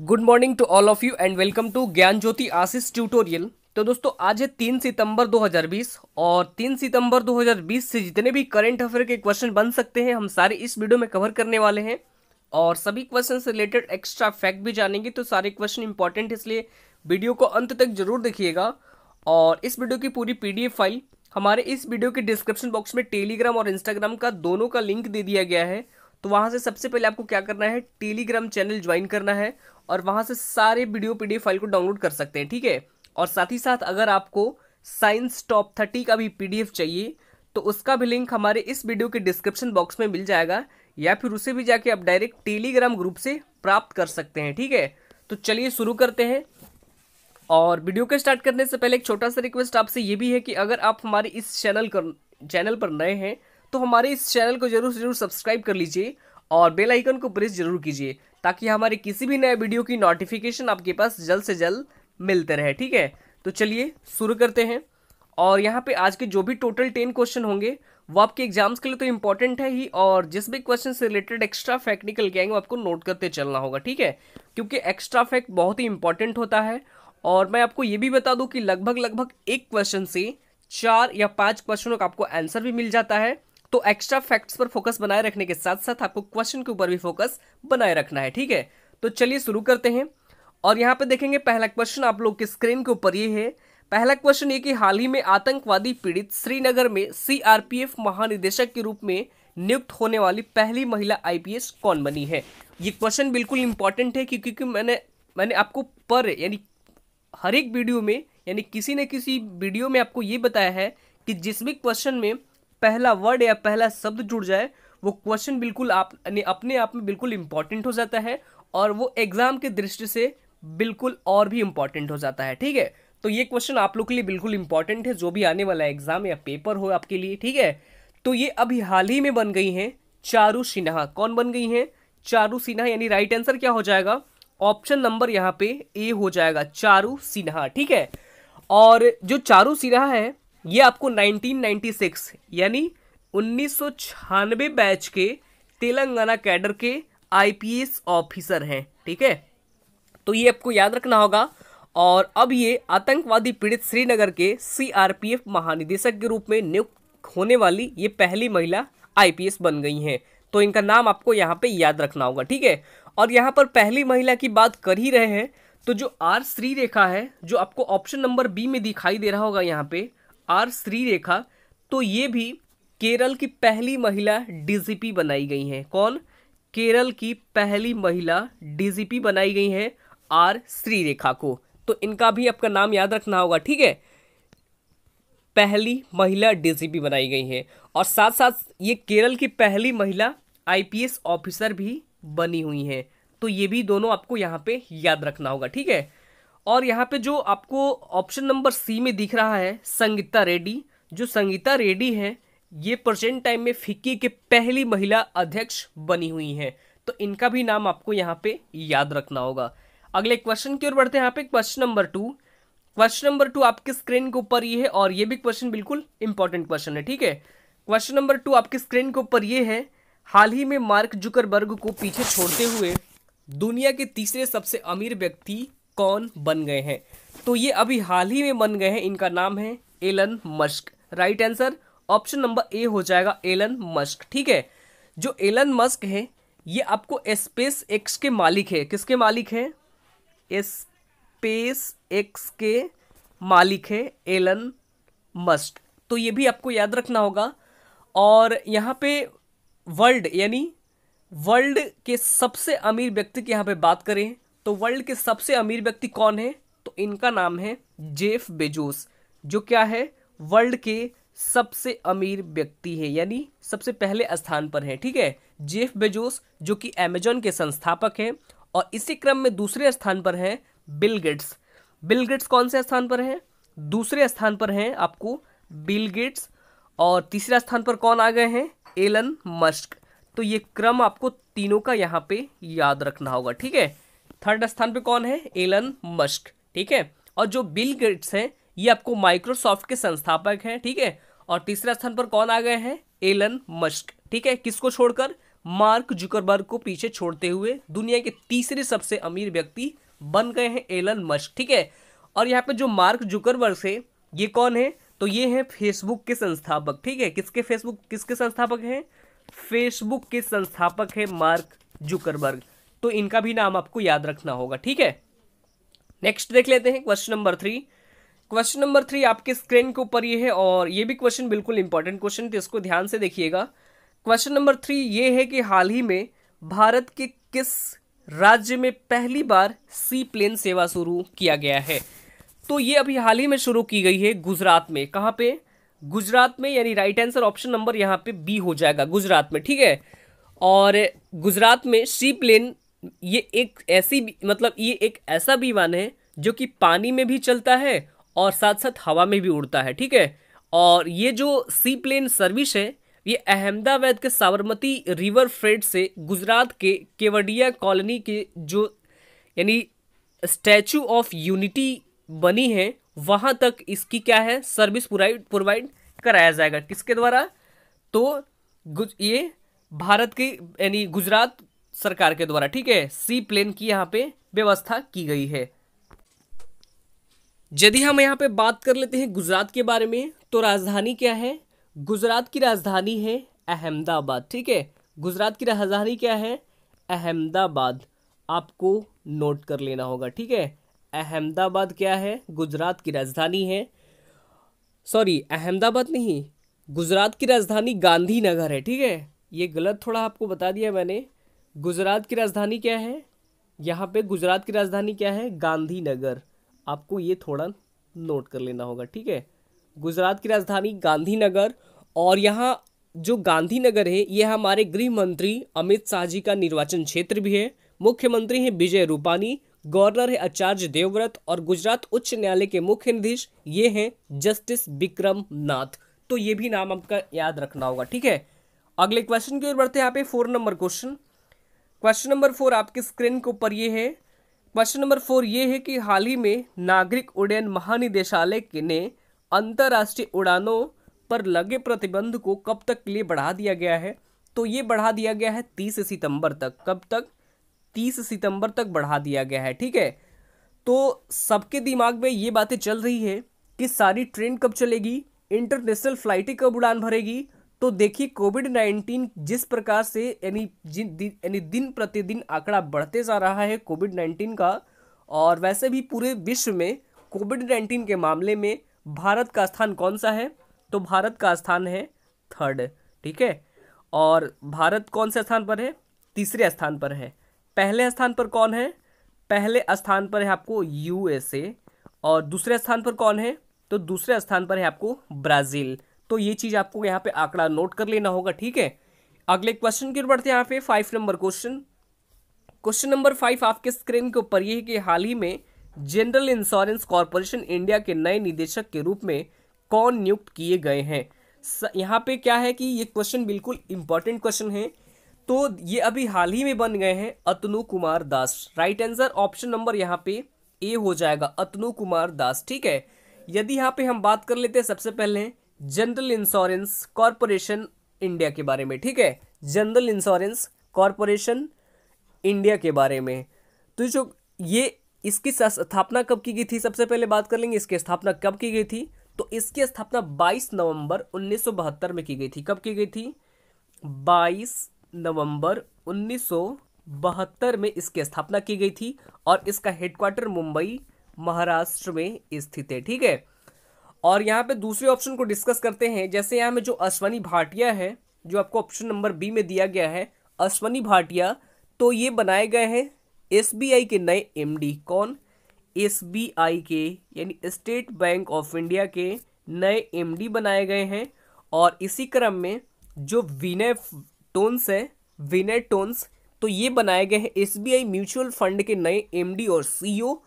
good morning to all of you and welcome to Gyan Jyoti Ashish tutorial तो दोस्तों आज है तीन सितंबर 2020 और तीन सितंबर 2020 से जितने भी करंट अफेयर के क्वेश्चन बन सकते हैं हम सारे इस वीडियो में कवर करने वाले हैं और सभी क्वेश्चन से रिलेटेड एक्स्ट्रा फैक्ट भी जानेंगे तो सारे क्वेश्चन इंपॉर्टेंट है इसलिए वीडियो को अंत तक जरूर देखिएगा और इस वीडियो की पूरी पी फाइल हमारे इस वीडियो के डिस्क्रिप्शन बॉक्स में टेलीग्राम और इंस्टाग्राम का दोनों का लिंक दे दिया गया है तो वहाँ से सबसे पहले आपको क्या करना है टेलीग्राम चैनल ज्वाइन करना है और वहाँ से सारे वीडियो पीडीएफ फाइल को डाउनलोड कर सकते हैं ठीक है और साथ ही साथ अगर आपको साइंस टॉप थर्टी का भी पीडीएफ चाहिए तो उसका भी लिंक हमारे इस वीडियो के डिस्क्रिप्शन बॉक्स में मिल जाएगा या फिर उसे भी जाके आप डायरेक्ट टेलीग्राम ग्रुप से प्राप्त कर सकते हैं ठीक है तो चलिए शुरू करते हैं और वीडियो के स्टार्ट करने से पहले एक छोटा सा रिक्वेस्ट आपसे ये भी है कि अगर आप हमारे इस चैनल कर चैनल पर नए हैं तो हमारे इस चैनल को जरूर जरूर सब्सक्राइब कर लीजिए और बेल आइकन को प्रेस जरूर कीजिए ताकि हमारे किसी भी नए वीडियो की नोटिफिकेशन आपके पास जल्द से जल्द मिलते रहे ठीक है तो चलिए शुरू करते हैं और यहाँ पे आज के जो भी टोटल टेन क्वेश्चन होंगे वो आपके एग्जाम्स के लिए तो इम्पॉर्टेंट है ही और जिस भी क्वेश्चन से रिलेटेड एक्स्ट्रा फैक्ट निकल के आएंगे वो आपको नोट करते चलना होगा ठीक है क्योंकि एक्स्ट्रा फैक्ट बहुत ही इंपॉर्टेंट होता है और मैं आपको ये भी बता दूँ कि लगभग लगभग एक क्वेश्चन से चार या पाँच क्वेश्चनों का आपको आंसर भी मिल जाता है तो एक्स्ट्रा फैक्ट्स पर फोकस बनाए रखने के साथ साथ आपको क्वेश्चन के ऊपर भी फोकस बनाए रखना है ठीक है तो चलिए शुरू करते हैं और यहाँ पे देखेंगे पहला क्वेश्चन आप लोग की स्क्रीन के ऊपर ये है पहला क्वेश्चन ये कि हाल ही में आतंकवादी पीड़ित श्रीनगर में सीआरपीएफ महानिदेशक के रूप में नियुक्त होने वाली पहली महिला आईपीएस कौन बनी है ये क्वेश्चन बिल्कुल इंपॉर्टेंट है क्योंकि मैंने मैंने आपको पर यानी हर एक वीडियो में यानी किसी न किसी वीडियो में आपको ये बताया है कि जिस भी क्वेश्चन में पहला वर्ड या पहला शब्द जुड़ जाए वो क्वेश्चन बिल्कुल आप अपने आप में बिल्कुल इंपॉर्टेंट हो जाता है और वो एग्ज़ाम के दृष्टि से बिल्कुल और भी इंपॉर्टेंट हो जाता है ठीक है तो ये क्वेश्चन आप लोग के लिए बिल्कुल इंपॉर्टेंट है जो भी आने वाला एग्ज़ाम या पेपर हो आपके लिए ठीक है तो ये अभी हाल ही में बन गई हैं चारू सिन्हा कौन बन गई हैं चारू सिन्हा यानी राइट आंसर क्या हो जाएगा ऑप्शन नंबर यहाँ पे ए हो जाएगा चारू सिन्हा ठीक है और जो चारू सिन्हा है ये आपको 1996 यानी उन्नीस बैच के तेलंगाना कैडर के आईपीएस ऑफिसर हैं ठीक है तो ये आपको याद रखना होगा और अब ये आतंकवादी पीड़ित श्रीनगर के सीआरपीएफ महानिदेशक के रूप में नियुक्त होने वाली ये पहली महिला आईपीएस बन गई हैं तो इनका नाम आपको यहाँ पे याद रखना होगा ठीक है और यहाँ पर पहली महिला की बात कर ही रहे हैं तो जो आर श्री रेखा है जो आपको ऑप्शन नंबर बी में दिखाई दे रहा होगा यहाँ पे आर श्री रेखा तो ये भी केरल की पहली महिला डीजीपी बनाई गई हैं कौन केरल की पहली महिला डीजीपी बनाई गई हैं आर श्री रेखा को तो इनका भी आपका नाम याद रखना होगा ठीक है पहली महिला डीजीपी बनाई गई हैं और साथ साथ ये केरल की पहली महिला आईपीएस ऑफिसर भी बनी हुई हैं तो ये भी दोनों आपको यहाँ पे याद रखना होगा ठीक है और यहाँ पे जो आपको ऑप्शन नंबर सी में दिख रहा है संगीता रेड्डी जो संगीता रेड्डी है ये प्रेजेंट टाइम में फिक्की के पहली महिला अध्यक्ष बनी हुई हैं तो इनका भी नाम आपको यहाँ पे याद रखना होगा अगले क्वेश्चन की ओर बढ़ते हैं यहाँ पे question number two question number two आपके स्क्रीन के ऊपर ये है और ये भी क्वेश्चन बिल्कुल इंपॉर्टेंट क्वेश्चन है ठीक है क्वेश्चन नंबर टू आपके स्क्रीन के ऊपर ये है हाल ही में मार्क जुकरबर्ग को पीछे छोड़ते हुए दुनिया के तीसरे सबसे अमीर व्यक्ति कौन बन गए हैं तो ये अभी हाल ही में बन गए हैं इनका नाम है Elon Musk right answer option number A हो जाएगा एलन मस्क ठीक है जो एलन मस्क है ये आपको स्पेस एक्स के मालिक है किसके मालिक है स्पेस एक्स के मालिक है एलन मस्क तो ये भी आपको याद रखना होगा और यहाँ पे वर्ल्ड यानी वर्ल्ड के सबसे अमीर व्यक्ति की यहाँ पे बात करें तो वर्ल्ड के सबसे अमीर व्यक्ति कौन है तो इनका नाम है जेफ बेजोस जो क्या है वर्ल्ड के सबसे अमीर व्यक्ति है यानी सबसे पहले स्थान पर है ठीक है जेफ बेजोस जो कि अमेजोन के संस्थापक हैं और इसी क्रम में दूसरे स्थान पर हैं बिल गेट्स बिल गेट्स कौन से स्थान पर हैं दूसरे स्थान पर हैं आपको बिल गेट्स और तीसरे स्थान पर कौन आ गए हैं एलन मस्क तो ये क्रम आपको तीनों का यहाँ पे याद रखना होगा ठीक है थर्ड स्थान पे कौन है एलन मस्क ठीक है और जो बिल गेट्स हैं ये आपको माइक्रोसॉफ्ट के संस्थापक हैं ठीक है और तीसरे स्थान पर कौन आ गए हैं एलन मस्क ठीक है किसको छोड़कर मार्क जुकरबर्ग को पीछे छोड़ते हुए दुनिया के तीसरे सबसे अमीर व्यक्ति बन गए हैं एलन मस्क ठीक है और यहाँ पे जो मार्क जुकरबर्ग है ये कौन है तो ये है फेसबुक के संस्थापक ठीक है किसके फेसबुक किसके संस्थापक हैं फेसबुक के संस्थापक है मार्क जुकरबर्ग तो इनका भी नाम आपको याद रखना होगा ठीक है नेक्स्ट देख लेते हैं question number three question number three आपके स्क्रीन के ऊपर ये है और ये भी क्वेश्चन बिल्कुल इंपॉर्टेंट क्वेश्चन थे इसको ध्यान से देखिएगा क्वेश्चन नंबर थ्री ये है कि हाल ही में भारत के किस राज्य में पहली बार सी प्लेन सेवा शुरू किया गया है तो ये अभी हाल ही में शुरू की गई है गुजरात में कहाँ पे गुजरात में यानी राइट आंसर ऑप्शन नंबर यहाँ पे बी हो जाएगा गुजरात में ठीक है और गुजरात में सी प्लेन ये एक ऐसी मतलब ये एक ऐसा विमान है जो कि पानी में भी चलता है और साथ साथ हवा में भी उड़ता है ठीक है और ये जो सी प्लेन सर्विस है ये अहमदाबाद के साबरमती रिवर फ्रेट से गुजरात के केवडिया कॉलोनी के जो यानी स्टैचू ऑफ यूनिटी बनी है वहाँ तक इसकी क्या है सर्विस प्रोवाइड प्रोवाइड कराया जाएगा किसके द्वारा तो ये भारत की यानी गुजरात सरकार के द्वारा ठीक है सी प्लेन की यहाँ पे व्यवस्था की गई है यदि हम यहाँ पे बात कर लेते हैं गुजरात के बारे में तो राजधानी क्या है गुजरात की राजधानी है अहमदाबाद ठीक है गुजरात की राजधानी क्या है अहमदाबाद आपको नोट कर लेना होगा ठीक है अहमदाबाद क्या है गुजरात की राजधानी है सॉरी अहमदाबाद नहीं गुजरात की राजधानी गांधीनगर है ठीक है ये गलत थोड़ा आपको बता दिया मैंने गुजरात की राजधानी क्या है यहाँ पे गुजरात की राजधानी क्या है गांधीनगर आपको ये थोड़ा नोट कर लेना होगा ठीक है गुजरात की राजधानी गांधीनगर और यहाँ जो गांधीनगर है ये हमारे गृह मंत्री अमित शाह जी का निर्वाचन क्षेत्र भी है मुख्यमंत्री हैं विजय रूपानी गवर्नर है आचार्य देवव्रत और गुजरात उच्च न्यायालय के मुख्य न्यायाधीश ये हैं जस्टिस विक्रम नाथ तो ये भी नाम आपका याद रखना होगा ठीक है अगले क्वेश्चन की ओर बढ़ते हैं यहाँ पे four number question question number four आपकी स्क्रीन के ऊपर ये है क्वेश्चन नंबर फोर ये है कि हाल ही में नागरिक उड्डयन महानिदेशालय ने अंतर्राष्ट्रीय उड़ानों पर लगे प्रतिबंध को कब तक के लिए बढ़ा दिया गया है तो ये बढ़ा दिया गया है तीस सितंबर तक कब तक तीस सितंबर तक बढ़ा दिया गया है ठीक है तो सबके दिमाग में ये बातें चल रही है कि सारी ट्रेन कब चलेगी इंटरनेशनल फ्लाइटें कब उड़ान भरेगी तो देखिए कोविड नाइन्टीन जिस प्रकार से यानी यानी दिन प्रतिदिन आंकड़ा बढ़ते जा रहा है कोविड नाइन्टीन का और वैसे भी पूरे विश्व में कोविड नाइन्टीन के मामले में भारत का स्थान कौन सा है तो भारत का स्थान है थर्ड ठीक है और भारत कौन से स्थान पर है तीसरे स्थान पर है पहले स्थान पर कौन है पहले स्थान पर है आपको यूएसए और दूसरे स्थान पर कौन है तो दूसरे स्थान पर है आपको ब्राज़ील तो ये चीज़ आपको यहाँ पे आंकड़ा नोट कर लेना होगा ठीक है अगले क्वेश्चन की ओर बढ़ते हैं यहाँ पे five number question question number five आपके स्क्रीन के ऊपर ये है कि हाल ही में जनरल इंश्योरेंस कॉरपोरेशन इंडिया के नए निदेशक के रूप में कौन नियुक्त किए गए हैं यहाँ पे क्या है कि ये क्वेश्चन बिल्कुल इंपॉर्टेंट क्वेश्चन है तो ये अभी हाल ही में बन गए हैं Atanu Kumar Das right answer option number यहाँ पे ए हो जाएगा अतनु कुमार दास ठीक है यदि यहाँ पे हम बात कर लेते हैं सबसे पहले जनरल इंश्योरेंस कॉरपोरेशन इंडिया के बारे में ठीक है जनरल इंश्योरेंस कॉरपोरेशन इंडिया के बारे में तो जो ये इसकी स्थापना कब की गई थी सबसे पहले बात कर लेंगे इसकी स्थापना कब की गई थी तो इसकी स्थापना 22 नवंबर 1972 में की गई थी कब की गई थी 22 नवंबर 1972 में इसकी स्थापना की गई थी और इसका हेडक्वार्टर मुंबई महाराष्ट्र में स्थित है ठीक है और यहाँ पे दूसरे ऑप्शन को डिस्कस करते हैं जैसे यहाँ में जो अश्वनी भाटिया है जो आपको ऑप्शन नंबर बी में दिया गया है अश्वनी भाटिया तो ये बनाए गए हैं एसबीआई के नए एमडी कौन एसबीआई के यानी स्टेट बैंक ऑफ इंडिया के नए एमडी बनाए गए हैं और इसी क्रम में जो विनय टोन्स है विनय टोन्स तो ये बनाए गए हैं एसबीआई म्यूचुअल फंड के नए एमडी और सीईओ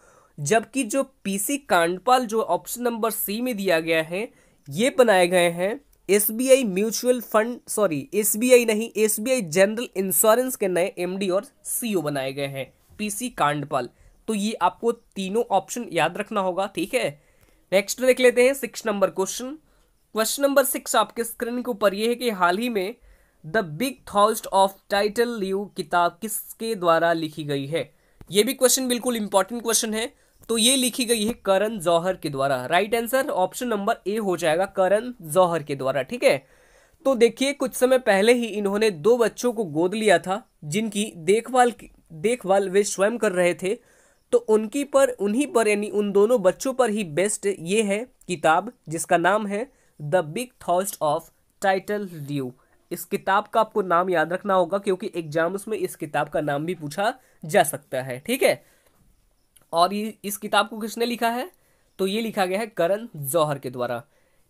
जबकि जो पीसी कांडपाल जो ऑप्शन नंबर सी में दिया गया है ये बनाए गए हैं SBI mutual fund sorry SBI नहीं एसबीआई जनरल इंश्योरेंस के नए एमडी और सीईओ e बनाए गए हैं पीसी कांडपाल तो ये आपको तीनों ऑप्शन याद रखना होगा ठीक है नेक्स्ट देख लेते हैं six number question question number six आपके स्क्रीन के ऊपर ये है कि हाल ही में the big thoughts of little luv किताब किसके द्वारा लिखी गई है ये भी क्वेश्चन बिल्कुल इंपॉर्टेंट क्वेश्चन है तो ये लिखी गई है करण जौहर के द्वारा right answer option number A हो जाएगा करण जौहर के द्वारा ठीक है तो देखिए कुछ समय पहले ही इन्होंने दो बच्चों को गोद लिया था जिनकी देखभाल देखभाल वे स्वयं कर रहे थे तो उनकी पर उन्हीं पर यानी उन दोनों बच्चों पर ही बेस्ट ये है किताब जिसका नाम है the big thoughts of little due इस किताब का आपको नाम याद रखना होगा क्योंकि एग्जाम्स में इस किताब का नाम भी पूछा जा सकता है ठीक है और इस किताब को किसने लिखा है तो ये लिखा गया है करण जौहर के द्वारा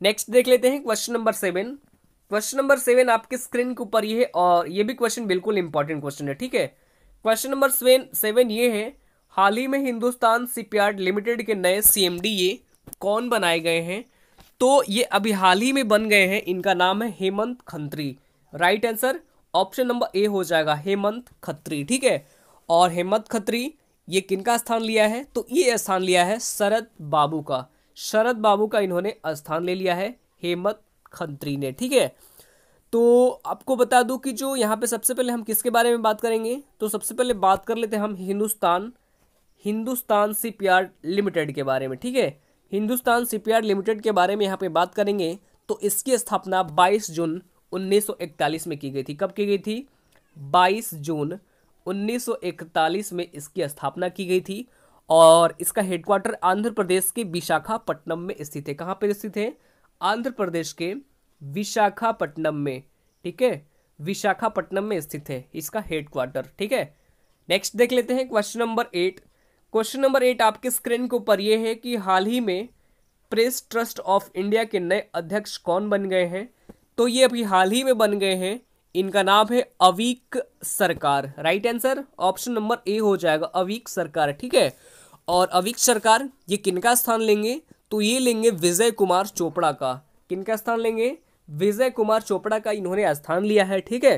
नेक्स्ट देख लेते हैं question number seven question number seven आपके स्क्रीन के ऊपर ये है और ये भी क्वेश्चन बिल्कुल इंपॉर्टेंट क्वेश्चन है ठीक है क्वेश्चन नंबर सेवन सेवन ये है हाल ही में हिंदुस्तान सीपीआर लिमिटेड के नए सीएमडी ये कौन बनाए गए हैं तो ये अभी हाल ही में बन गए हैं इनका नाम है Hemant Khantri right answer option number A हो जाएगा हेमंत खत्री ठीक है और हेमंत खत्री ये किनका स्थान लिया है तो ये स्थान लिया है शरद बाबू का शरद बाबू का इन्होंने स्थान ले लिया है हेमत खंत्री ने ठीक है तो आपको बता दूं कि जो यहाँ पे सबसे पहले हम किसके बारे में बात करेंगे तो सबसे पहले बात कर लेते हैं हम हिंदुस्तान हिंदुस्तान शिपयार्ड लिमिटेड के बारे में ठीक है हिंदुस्तान शिपयार्ड लिमिटेड के बारे में यहाँ पे बात करेंगे तो इसकी स्थापना 22 जून 1941 में की गई थी कब की गई थी 22 जून 1941 में इसकी स्थापना की गई थी और इसका हेडक्वार्टर आंध्र प्रदेश के विशाखापट्टनम में स्थित है कहाँ पर स्थित है आंध्र प्रदेश के विशाखापट्टनम में ठीक है विशाखापट्टनम में स्थित है इसका हेडक्वार्टर ठीक है नेक्स्ट देख लेते हैं question number eight question number eight आपके स्क्रीन के ऊपर ये है कि हाल ही में प्रेस ट्रस्ट ऑफ इंडिया के नए अध्यक्ष कौन बन गए हैं तो ये अभी हाल ही में बन गए हैं इनका नाम है Aveek Sarkar right answer option number A हो जाएगा अवीक सरकार ठीक है और अवीक सरकार ये किनका स्थान लेंगे तो ये लेंगे विजय कुमार चोपड़ा का किनका स्थान लेंगे विजय कुमार चोपड़ा का इन्होंने स्थान लिया है ठीक है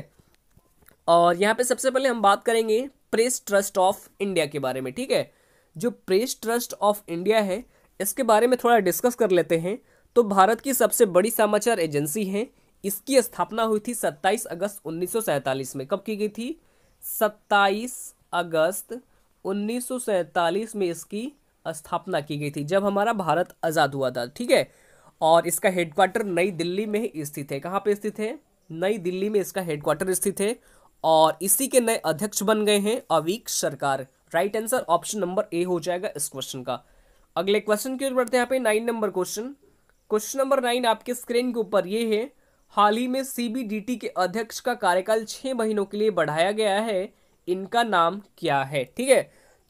और यहाँ पे सबसे पहले हम बात करेंगे प्रेस ट्रस्ट ऑफ इंडिया के बारे में ठीक है जो प्रेस ट्रस्ट ऑफ इंडिया है इसके बारे में थोड़ा डिस्कस कर लेते हैं तो भारत की सबसे बड़ी समाचार एजेंसी है इसकी स्थापना हुई थी 27 अगस्त 1947 में कब की गई थी 27 अगस्त 1947 में इसकी स्थापना की गई थी जब हमारा भारत आज़ाद हुआ था ठीक है और इसका हेडक्वार्टर नई दिल्ली में स्थित है कहाँ पे स्थित है नई दिल्ली में इसका हेडक्वार्टर स्थित है और इसी के नए अध्यक्ष बन गए हैं Aveek Sarkar right answer option number A हो जाएगा इस क्वेश्चन का अगले क्वेश्चन की ओर बढ़ते हैं यहाँ पे nine number question question number nine आपके स्क्रीन के ऊपर ये है हाल ही में सीबीडीटी के अध्यक्ष का कार्यकाल छः महीनों के लिए बढ़ाया गया है इनका नाम क्या है ठीक है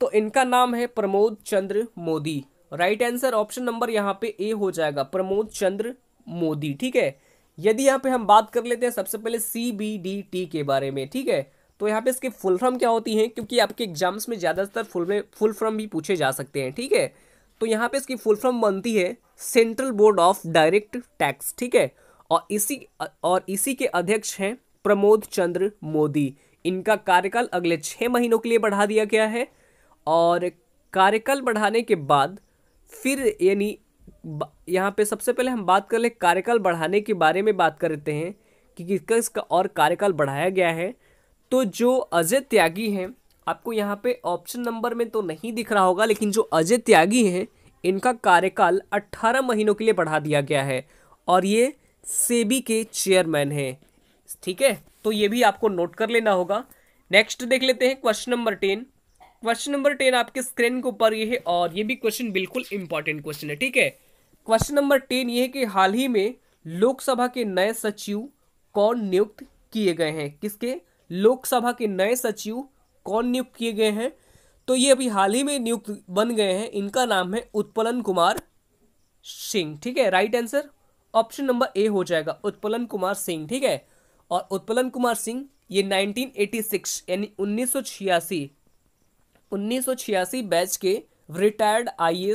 तो इनका नाम है Pramod Chandra Modi right answer option number यहाँ पे ए हो जाएगा प्रमोद चंद्र मोदी ठीक है यदि यहाँ पे हम बात कर लेते हैं सबसे पहले सी बी डी टी के बारे में ठीक है तो यहाँ पे इसके फुल फॉर्म क्या होती हैं क्योंकि आपके एग्जाम्स में ज़्यादातर फुल में फुल फॉर्म भी पूछे जा सकते हैं ठीक है तो यहाँ पे इसकी फुल फॉर्म बनती है central board of direct tax ठीक है और इसी और इसी के अध्यक्ष हैं प्रमोद चंद्र मोदी इनका कार्यकाल अगले छः महीनों के लिए बढ़ा दिया गया है और कार्यकाल बढ़ाने के बाद फिर यानी यहाँ पे सबसे पहले हम बात कर ले कार्यकाल बढ़ाने के बारे में बात करते हैं कि किसका इसका और कार्यकाल बढ़ाया गया है तो जो अजय त्यागी हैं आपको यहाँ पे ऑप्शन नंबर में तो नहीं दिख रहा होगा लेकिन जो अजय त्यागी हैं इनका कार्यकाल 18 महीनों के लिए बढ़ा दिया गया है और ये सेबी के चेयरमैन हैं ठीक है तो ये भी आपको नोट कर लेना होगा नेक्स्ट देख लेते हैं question number ten question number ten आपके स्क्रीन के ऊपर ये है और ये भी क्वेश्चन बिल्कुल इंपॉर्टेंट क्वेश्चन है ठीक है क्वेश्चन नंबर टेन ये है कि हाल ही में लोकसभा के नए सचिव कौन नियुक्त किए गए हैं किसके लोकसभा के नए सचिव कौन नियुक्त किए गए हैं तो ये अभी हाल ही में नियुक्त बन गए हैं इनका नाम है उत्पलन कुमार सिंह ठीक है right answer option number A हो जाएगा उत्पलन कुमार सिंह ठीक है और उत्पलन कुमार सिंह ये 1986 यानी 1986 1986 बैच के रिटायर्ड आई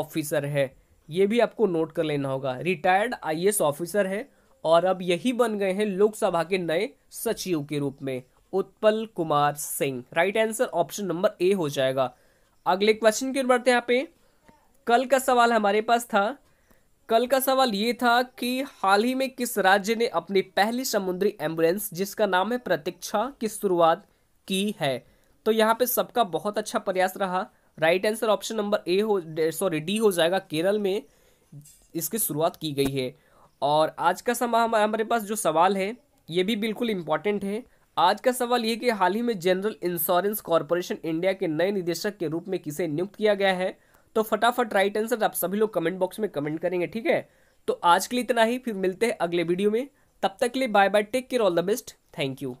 ऑफिसर है ये भी आपको नोट कर लेना होगा रिटायर्ड आई ऑफिसर है और अब यही बन गए हैं लोकसभा के नए सचिव के रूप में Utpal Kumar Singh right answer option number A हो जाएगा अगले क्वेश्चन की ओर बढ़ते हैं यहाँ पे कल का सवाल हमारे पास था कल का सवाल ये था कि हाल ही में किस राज्य ने अपनी पहली समुद्री एम्बुलेंस जिसका नाम है प्रतीक्षा की शुरुआत की है तो यहाँ पे सबका बहुत अच्छा प्रयास रहा right answer option number A हो सॉरी डी हो जाएगा केरल में इसकी शुरुआत की गई है और आज का समा हमारे पास जो सवाल है ये भी बिल्कुल इम्पॉर्टेंट है आज का सवाल ये कि हाल ही में जनरल इंश्योरेंस कॉरपोरेशन इंडिया के नए निदेशक के रूप में किसे नियुक्त किया गया है तो फटाफट राइट आंसर आप सभी लोग कमेंट बॉक्स में कमेंट करेंगे ठीक है तो आज के लिए इतना ही फिर मिलते हैं अगले वीडियो में तब तक के लिए bye bye take care all the best thank you